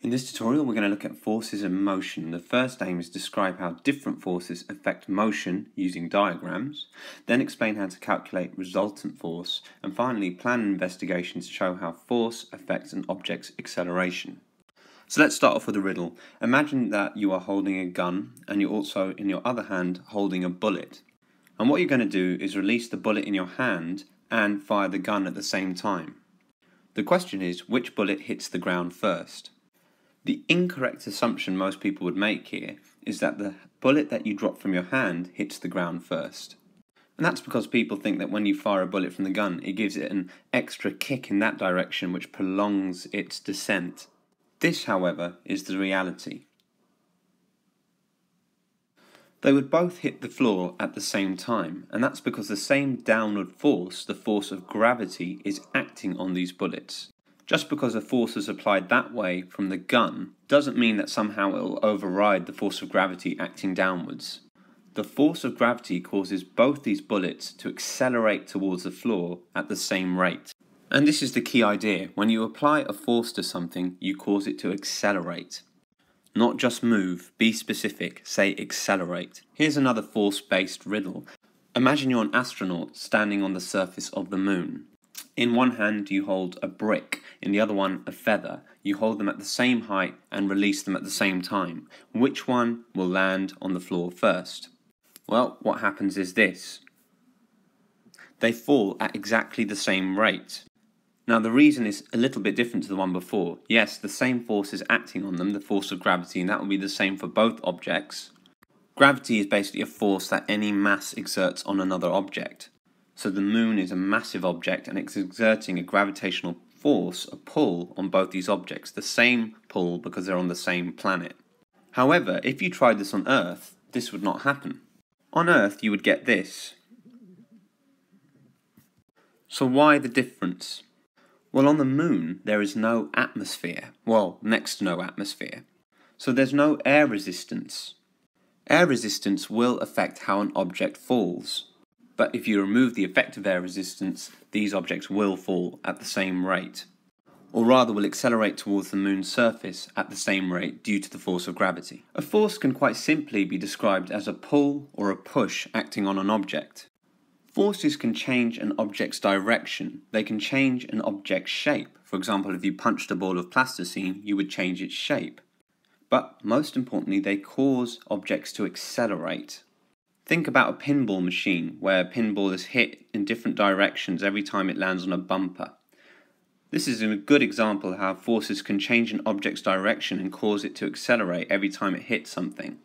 In this tutorial we're going to look at forces and motion. The first aim is describe how different forces affect motion using diagrams, then explain how to calculate resultant force, and finally plan investigations to show how force affects an object's acceleration. So let's start off with a riddle. Imagine that you are holding a gun and you're also in your other hand holding a bullet. And what you're going to do is release the bullet in your hand and fire the gun at the same time. The question is which bullet hits the ground first? The incorrect assumption most people would make here is that the bullet that you drop from your hand hits the ground first. And that's because people think that when you fire a bullet from the gun, it gives it an extra kick in that direction which prolongs its descent. This, however, is the reality. They would both hit the floor at the same time, and that's because the same downward force, the force of gravity, is acting on these bullets. Just because a force is applied that way from the gun doesn't mean that somehow it will override the force of gravity acting downwards. The force of gravity causes both these bullets to accelerate towards the floor at the same rate. And this is the key idea. When you apply a force to something, you cause it to accelerate. Not just move, be specific, say accelerate. Here's another force based riddle. Imagine you're an astronaut standing on the surface of the moon. In one hand you hold a brick, in the other one a feather. You hold them at the same height and release them at the same time. Which one will land on the floor first? Well, what happens is this. They fall at exactly the same rate. Now the reason is a little bit different to the one before. Yes, the same force is acting on them, the force of gravity, and that will be the same for both objects. Gravity is basically a force that any mass exerts on another object. So the moon is a massive object and it's exerting a gravitational force, a pull, on both these objects, the same pull because they're on the same planet. However, if you tried this on Earth, this would not happen. On Earth, you would get this. So why the difference? Well, on the moon, there is no atmosphere. Well, next to no atmosphere. So there's no air resistance. Air resistance will affect how an object falls but if you remove the effect of air resistance, these objects will fall at the same rate, or rather will accelerate towards the moon's surface at the same rate due to the force of gravity. A force can quite simply be described as a pull or a push acting on an object. Forces can change an object's direction, they can change an object's shape. For example, if you punched a ball of plasticine, you would change its shape. But most importantly, they cause objects to accelerate Think about a pinball machine where a pinball is hit in different directions every time it lands on a bumper. This is a good example of how forces can change an object's direction and cause it to accelerate every time it hits something.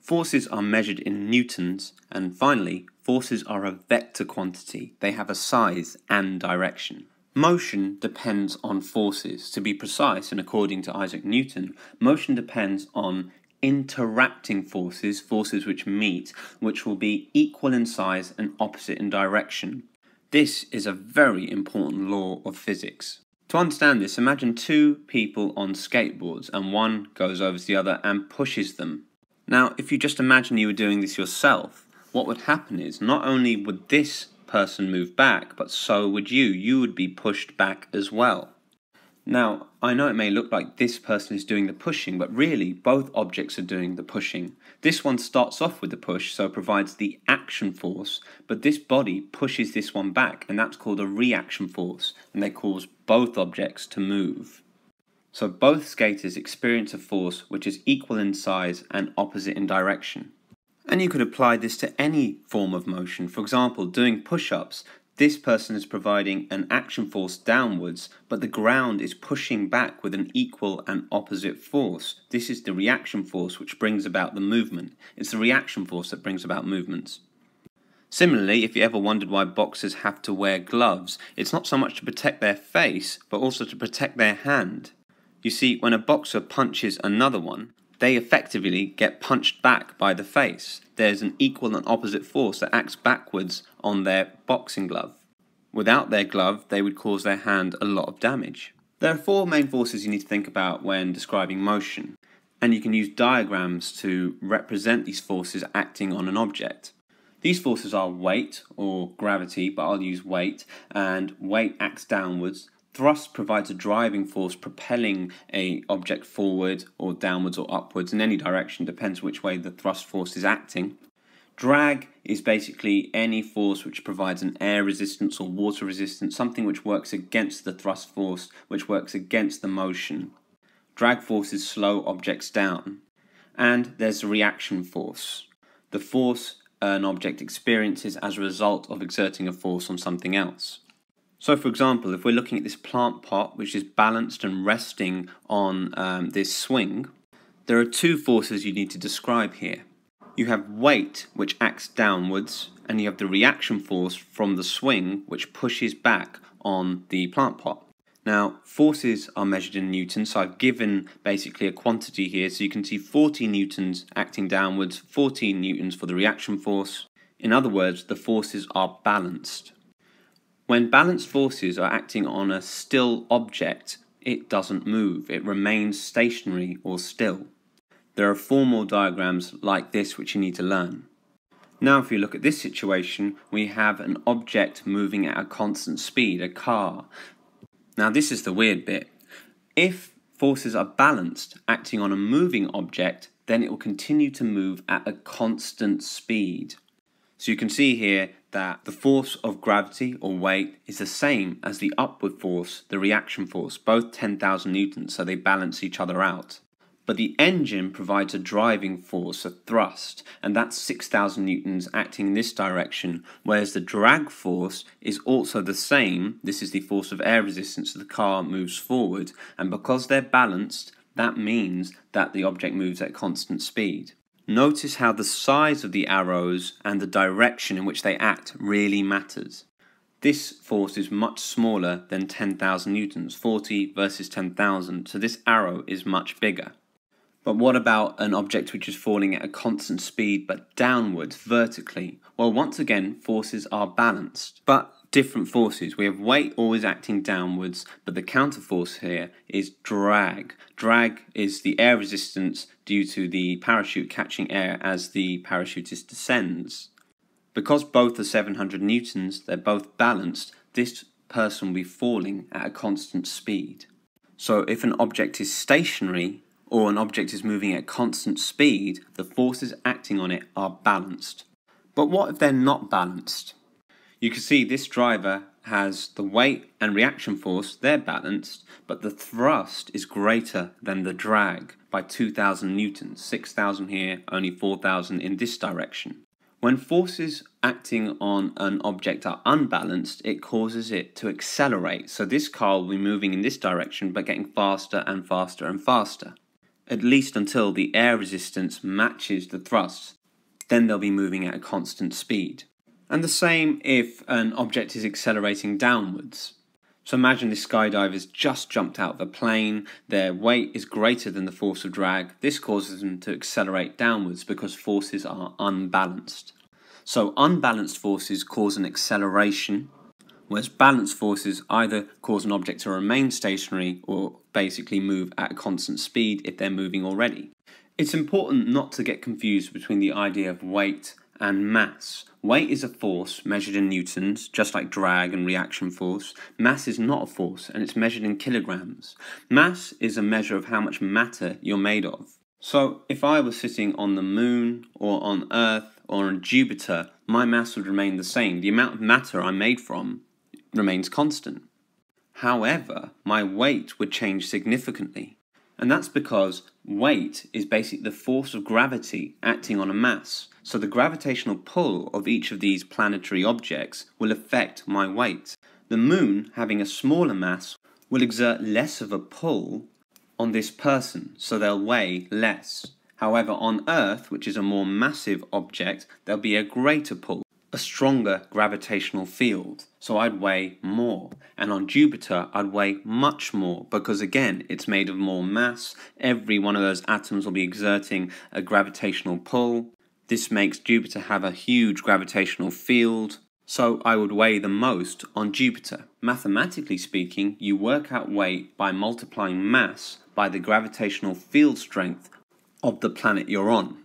Forces are measured in newtons, and finally, forces are a vector quantity. They have a size and direction. Motion depends on forces. To be precise, and according to Isaac Newton, motion depends on interacting forces, forces which meet, which will be equal in size and opposite in direction. This is a very important law of physics. To understand this, imagine two people on skateboards and one goes over to the other and pushes them. Now, if you just imagine you were doing this yourself, what would happen is not only would this person move back, but so would you. You would be pushed back as well. Now, I know it may look like this person is doing the pushing, but really both objects are doing the pushing. This one starts off with the push, so it provides the action force, but this body pushes this one back, and that's called a reaction force, and they cause both objects to move. So both skaters experience a force which is equal in size and opposite in direction. And you could apply this to any form of motion. For example, doing push ups, this person is providing an action force downwards, but the ground is pushing back with an equal and opposite force. This is the reaction force which brings about the movement. It's the reaction force that brings about movements. Similarly, if you ever wondered why boxers have to wear gloves, it's not so much to protect their face, but also to protect their hand. You see, when a boxer punches another one, they effectively get punched back by the face. There's an equal and opposite force that acts backwards on their boxing glove. Without their glove, they would cause their hand a lot of damage. There are four main forces you need to think about when describing motion, and you can use diagrams to represent these forces acting on an object. These forces are weight or gravity, but I'll use weight, and weight acts downwards, Thrust provides a driving force propelling a object forward or downwards or upwards in any direction, depends which way the thrust force is acting. Drag is basically any force which provides an air resistance or water resistance, something which works against the thrust force, which works against the motion. Drag forces slow objects down. And there's reaction force, the force an object experiences as a result of exerting a force on something else. So for example, if we're looking at this plant pot, which is balanced and resting on um, this swing, there are two forces you need to describe here. You have weight, which acts downwards, and you have the reaction force from the swing, which pushes back on the plant pot. Now, forces are measured in newtons, so I've given basically a quantity here, so you can see 40 newtons acting downwards, 14 newtons for the reaction force. In other words, the forces are balanced. When balanced forces are acting on a still object, it doesn't move, it remains stationary or still. There are formal diagrams like this which you need to learn. Now if you look at this situation, we have an object moving at a constant speed, a car. Now this is the weird bit. If forces are balanced, acting on a moving object, then it will continue to move at a constant speed. So you can see here that the force of gravity or weight is the same as the upward force, the reaction force, both 10,000 newtons, so they balance each other out. But the engine provides a driving force, a thrust, and that's 6,000 newtons acting in this direction, whereas the drag force is also the same. This is the force of air resistance the car moves forward, and because they're balanced, that means that the object moves at constant speed. Notice how the size of the arrows and the direction in which they act really matters. This force is much smaller than 10,000 newtons, 40 versus 10,000, so this arrow is much bigger. But what about an object which is falling at a constant speed but downwards, vertically? Well, once again, forces are balanced, but different forces. We have weight always acting downwards, but the counter force here is drag. Drag is the air resistance due to the parachute catching air as the parachutist descends. Because both are 700 newtons, they're both balanced, this person will be falling at a constant speed. So if an object is stationary, or an object is moving at constant speed, the forces acting on it are balanced. But what if they're not balanced? You can see this driver has the weight and reaction force, they're balanced, but the thrust is greater than the drag by 2000 newtons, 6000 here, only 4000 in this direction. When forces acting on an object are unbalanced, it causes it to accelerate. So this car will be moving in this direction but getting faster and faster and faster, at least until the air resistance matches the thrust. Then they'll be moving at a constant speed. And the same if an object is accelerating downwards. So imagine this skydiver's just jumped out of the plane, their weight is greater than the force of drag. This causes them to accelerate downwards because forces are unbalanced. So unbalanced forces cause an acceleration, whereas balanced forces either cause an object to remain stationary or basically move at a constant speed if they're moving already. It's important not to get confused between the idea of weight and mass. Weight is a force measured in newtons, just like drag and reaction force. Mass is not a force, and it's measured in kilograms. Mass is a measure of how much matter you're made of. So, if I was sitting on the moon, or on Earth, or on Jupiter, my mass would remain the same. The amount of matter I'm made from remains constant. However, my weight would change significantly. And that's because weight is basically the force of gravity acting on a mass so the gravitational pull of each of these planetary objects will affect my weight. The moon, having a smaller mass, will exert less of a pull on this person, so they'll weigh less. However, on Earth, which is a more massive object, there'll be a greater pull, a stronger gravitational field, so I'd weigh more. And on Jupiter, I'd weigh much more because, again, it's made of more mass. Every one of those atoms will be exerting a gravitational pull. This makes Jupiter have a huge gravitational field, so I would weigh the most on Jupiter. Mathematically speaking, you work out weight by multiplying mass by the gravitational field strength of the planet you're on.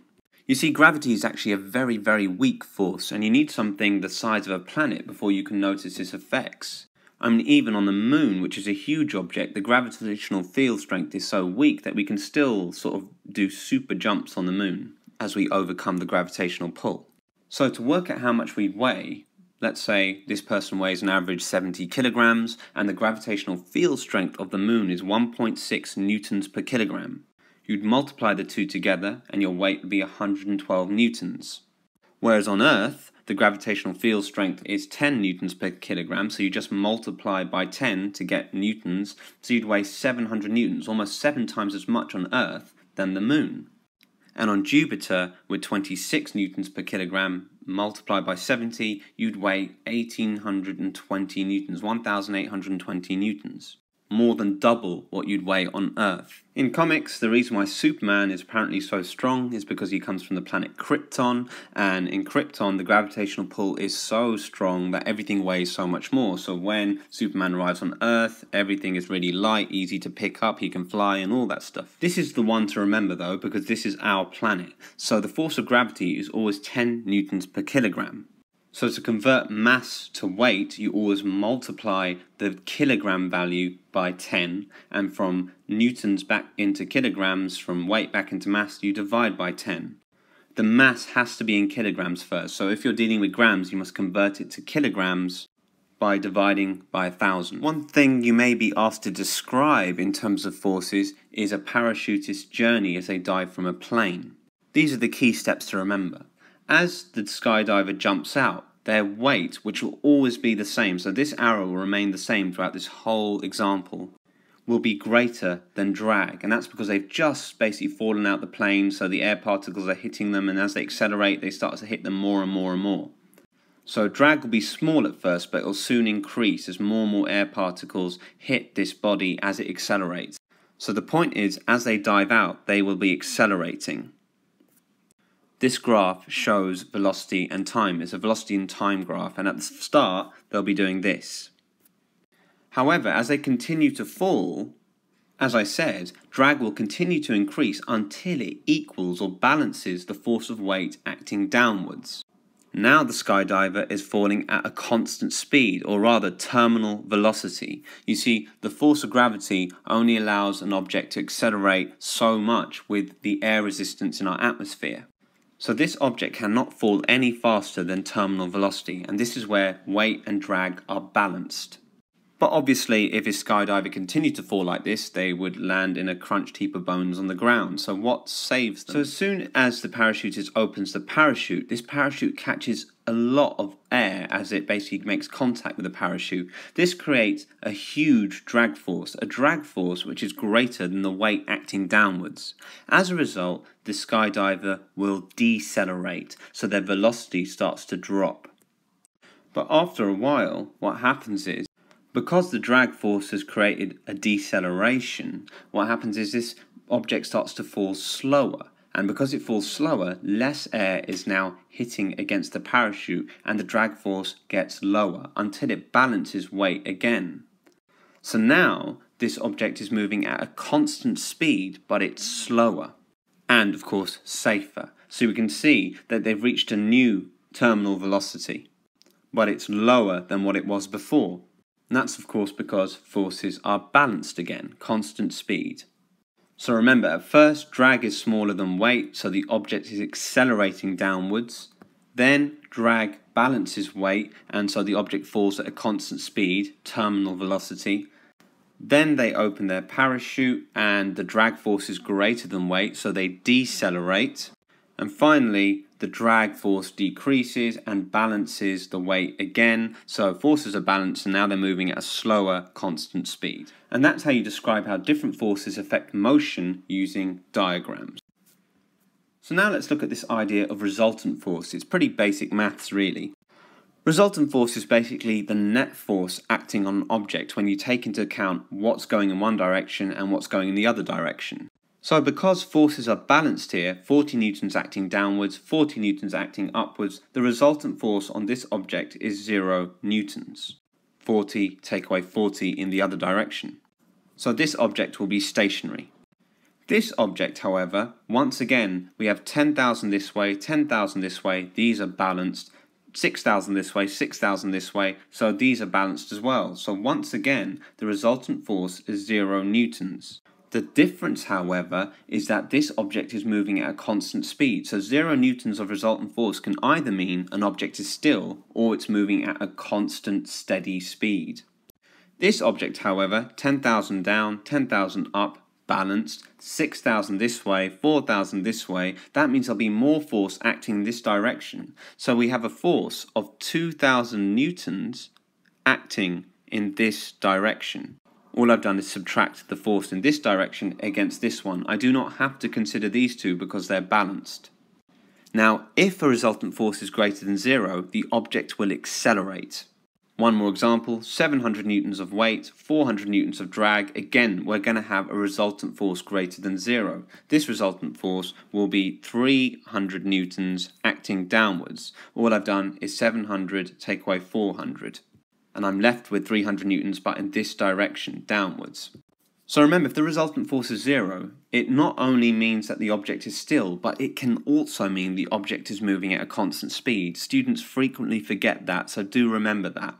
You see, gravity is actually a very, very weak force, and you need something the size of a planet before you can notice its effects. I mean, even on the moon, which is a huge object, the gravitational field strength is so weak that we can still sort of do super jumps on the moon as we overcome the gravitational pull. So to work out how much we weigh, let's say this person weighs an average 70 kilograms and the gravitational field strength of the moon is 1.6 newtons per kilogram. You'd multiply the two together and your weight would be 112 newtons. Whereas on Earth, the gravitational field strength is 10 newtons per kilogram, so you just multiply by 10 to get newtons, so you'd weigh 700 newtons, almost seven times as much on Earth than the moon and on Jupiter with 26 newtons per kilogram multiplied by 70, you'd weigh 1820 newtons, 1820 newtons more than double what you'd weigh on Earth. In comics, the reason why Superman is apparently so strong is because he comes from the planet Krypton, and in Krypton, the gravitational pull is so strong that everything weighs so much more. So when Superman arrives on Earth, everything is really light, easy to pick up, he can fly, and all that stuff. This is the one to remember though, because this is our planet. So the force of gravity is always 10 newtons per kilogram. So to convert mass to weight, you always multiply the kilogram value by 10, and from newtons back into kilograms, from weight back into mass, you divide by 10. The mass has to be in kilograms first, so if you're dealing with grams, you must convert it to kilograms by dividing by a thousand. One thing you may be asked to describe in terms of forces is a parachutist's journey as they dive from a plane. These are the key steps to remember. As the skydiver jumps out, their weight, which will always be the same, so this arrow will remain the same throughout this whole example, will be greater than drag. And that's because they've just basically fallen out the plane, so the air particles are hitting them, and as they accelerate, they start to hit them more and more and more. So drag will be small at first, but it'll soon increase as more and more air particles hit this body as it accelerates. So the point is, as they dive out, they will be accelerating. This graph shows velocity and time. It's a velocity and time graph, and at the start, they'll be doing this. However, as they continue to fall, as I said, drag will continue to increase until it equals or balances the force of weight acting downwards. Now the skydiver is falling at a constant speed, or rather terminal velocity. You see, the force of gravity only allows an object to accelerate so much with the air resistance in our atmosphere. So this object cannot fall any faster than terminal velocity, and this is where weight and drag are balanced. But obviously, if a skydiver continued to fall like this, they would land in a crunched heap of bones on the ground. So what saves them? So as soon as the parachutist opens the parachute, this parachute catches a lot of air as it basically makes contact with the parachute. This creates a huge drag force, a drag force which is greater than the weight acting downwards. As a result, the skydiver will decelerate, so their velocity starts to drop. But after a while, what happens is because the drag force has created a deceleration, what happens is this object starts to fall slower and because it falls slower, less air is now hitting against the parachute and the drag force gets lower until it balances weight again. So now this object is moving at a constant speed, but it's slower and of course safer. So we can see that they've reached a new terminal velocity, but it's lower than what it was before. And that's of course because forces are balanced again, constant speed. So remember, at first drag is smaller than weight, so the object is accelerating downwards. Then drag balances weight, and so the object falls at a constant speed, terminal velocity. Then they open their parachute, and the drag force is greater than weight, so they decelerate. And finally, the drag force decreases and balances the weight again. So forces are balanced and now they're moving at a slower constant speed. And that's how you describe how different forces affect motion using diagrams. So now let's look at this idea of resultant force. It's pretty basic maths really. Resultant force is basically the net force acting on an object when you take into account what's going in one direction and what's going in the other direction. So because forces are balanced here, 40 newtons acting downwards, 40 newtons acting upwards, the resultant force on this object is 0 newtons. 40 take away 40 in the other direction. So this object will be stationary. This object, however, once again, we have 10,000 this way, 10,000 this way, these are balanced, 6,000 this way, 6,000 this way, so these are balanced as well. So once again, the resultant force is 0 newtons. The difference, however, is that this object is moving at a constant speed, so zero newtons of resultant force can either mean an object is still or it's moving at a constant steady speed. This object, however, 10,000 down, 10,000 up, balanced, 6,000 this way, 4,000 this way, that means there'll be more force acting in this direction. So we have a force of 2,000 newtons acting in this direction. All I've done is subtract the force in this direction against this one. I do not have to consider these two because they're balanced. Now, if a resultant force is greater than zero, the object will accelerate. One more example, 700 newtons of weight, 400 newtons of drag. Again, we're going to have a resultant force greater than zero. This resultant force will be 300 newtons acting downwards. All I've done is 700 take away 400 and I'm left with 300 newtons but in this direction, downwards. So remember, if the resultant force is zero, it not only means that the object is still, but it can also mean the object is moving at a constant speed. Students frequently forget that, so do remember that.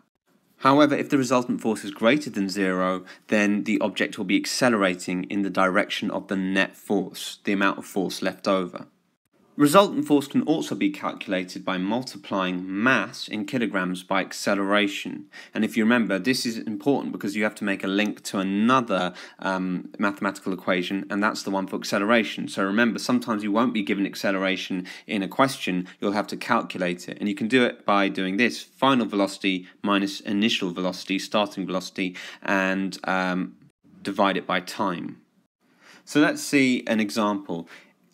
However, if the resultant force is greater than zero, then the object will be accelerating in the direction of the net force, the amount of force left over. Resultant force can also be calculated by multiplying mass in kilograms by acceleration. And if you remember, this is important because you have to make a link to another um, mathematical equation, and that's the one for acceleration. So remember, sometimes you won't be given acceleration in a question, you'll have to calculate it. And you can do it by doing this, final velocity minus initial velocity, starting velocity, and um, divide it by time. So let's see an example.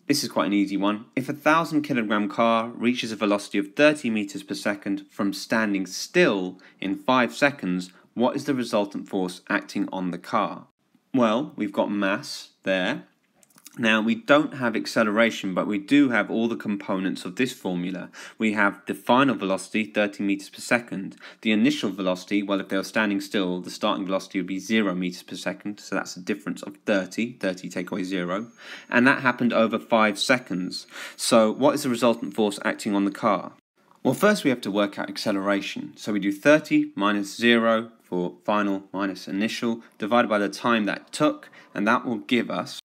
This is quite an easy one. If a 1000 kilogram car reaches a velocity of 30 meters per second from standing still in 5 seconds, what is the resultant force acting on the car? Well, we've got mass there, now we don't have acceleration, but we do have all the components of this formula. We have the final velocity, 30 meters per second. The initial velocity, well if they were standing still, the starting velocity would be 0 meters per second, so that's a difference of 30, 30 take away 0. And that happened over 5 seconds. So what is the resultant force acting on the car? Well first we have to work out acceleration. So we do 30 minus 0 for final minus initial, divided by the time that took, and that will give us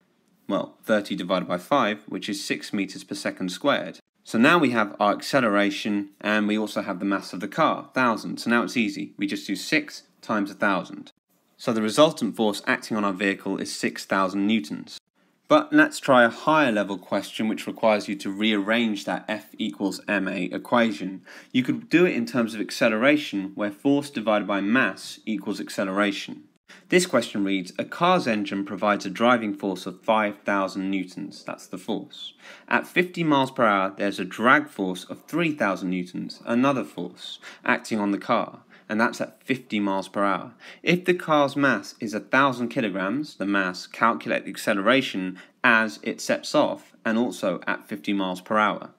well, 30 divided by 5, which is 6 meters per second squared. So now we have our acceleration and we also have the mass of the car, 1000. So now it's easy. We just do 6 times 1000. So the resultant force acting on our vehicle is 6000 newtons. But let's try a higher level question which requires you to rearrange that F equals ma equation. You could do it in terms of acceleration where force divided by mass equals acceleration. This question reads, a car's engine provides a driving force of 5,000 newtons, that's the force. At 50 miles per hour, there's a drag force of 3,000 newtons, another force, acting on the car, and that's at 50 miles per hour. If the car's mass is 1,000 kilograms, the mass, calculate the acceleration as it sets off, and also at 50 miles per hour.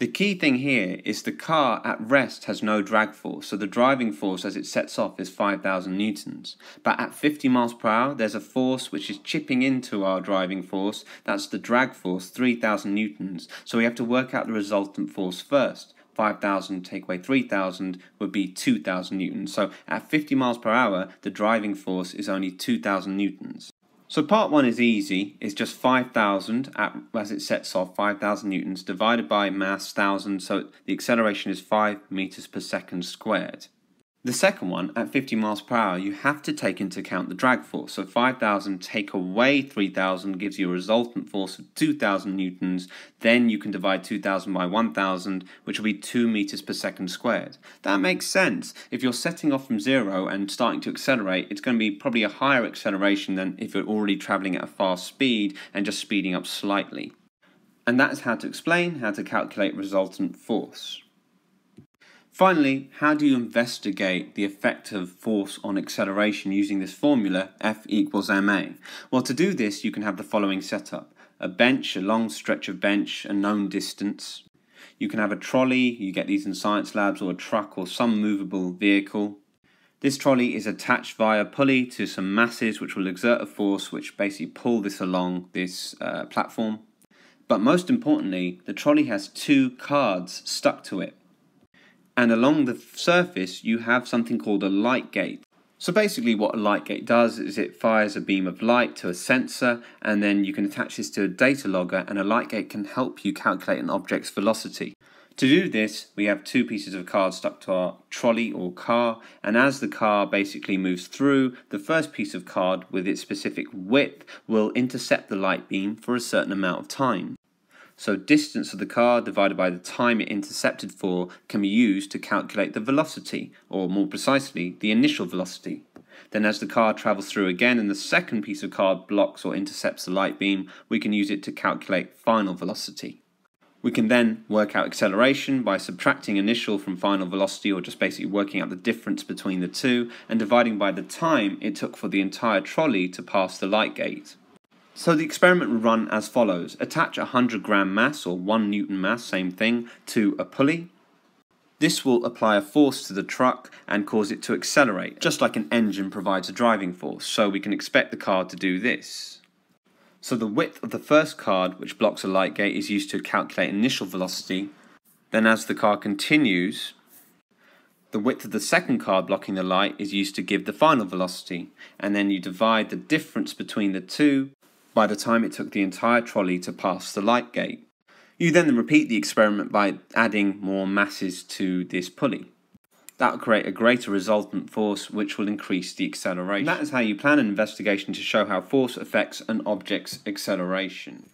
The key thing here is the car at rest has no drag force, so the driving force as it sets off is 5000 newtons. But at 50 miles per hour, there's a force which is chipping into our driving force, that's the drag force, 3000 newtons. So we have to work out the resultant force first. 5,000 take away 3,000 would be 2,000 newtons. So at 50 miles per hour, the driving force is only 2,000 newtons. So part one is easy. It's just 5,000 as it sets off, 5,000 newtons divided by mass 1,000. So the acceleration is 5 meters per second squared. The second one, at 50 miles per hour, you have to take into account the drag force. So 5,000 take away 3,000 gives you a resultant force of 2,000 newtons. Then you can divide 2,000 by 1,000, which will be 2 meters per second squared. That makes sense. If you're setting off from zero and starting to accelerate, it's going to be probably a higher acceleration than if you're already traveling at a fast speed and just speeding up slightly. And that is how to explain how to calculate resultant force. Finally, how do you investigate the effect of force on acceleration using this formula, F equals ma? Well, to do this, you can have the following setup. A bench, a long stretch of bench, a known distance. You can have a trolley, you get these in science labs, or a truck or some movable vehicle. This trolley is attached via pulley to some masses which will exert a force which basically pull this along this uh, platform. But most importantly, the trolley has two cards stuck to it and along the surface you have something called a light gate. So basically what a light gate does is it fires a beam of light to a sensor and then you can attach this to a data logger and a light gate can help you calculate an object's velocity. To do this we have two pieces of card stuck to our trolley or car and as the car basically moves through the first piece of card with its specific width will intercept the light beam for a certain amount of time. So distance of the car divided by the time it intercepted for can be used to calculate the velocity, or more precisely, the initial velocity. Then as the car travels through again and the second piece of card blocks or intercepts the light beam, we can use it to calculate final velocity. We can then work out acceleration by subtracting initial from final velocity or just basically working out the difference between the two and dividing by the time it took for the entire trolley to pass the light gate. So the experiment would run as follows. Attach a 100 gram mass or 1 newton mass, same thing, to a pulley. This will apply a force to the truck and cause it to accelerate, just like an engine provides a driving force, so we can expect the car to do this. So the width of the first card, which blocks a light gate, is used to calculate initial velocity. Then as the car continues, the width of the second card blocking the light is used to give the final velocity, and then you divide the difference between the two by the time it took the entire trolley to pass the light gate. You then repeat the experiment by adding more masses to this pulley. That will create a greater resultant force which will increase the acceleration. That is how you plan an investigation to show how force affects an object's acceleration.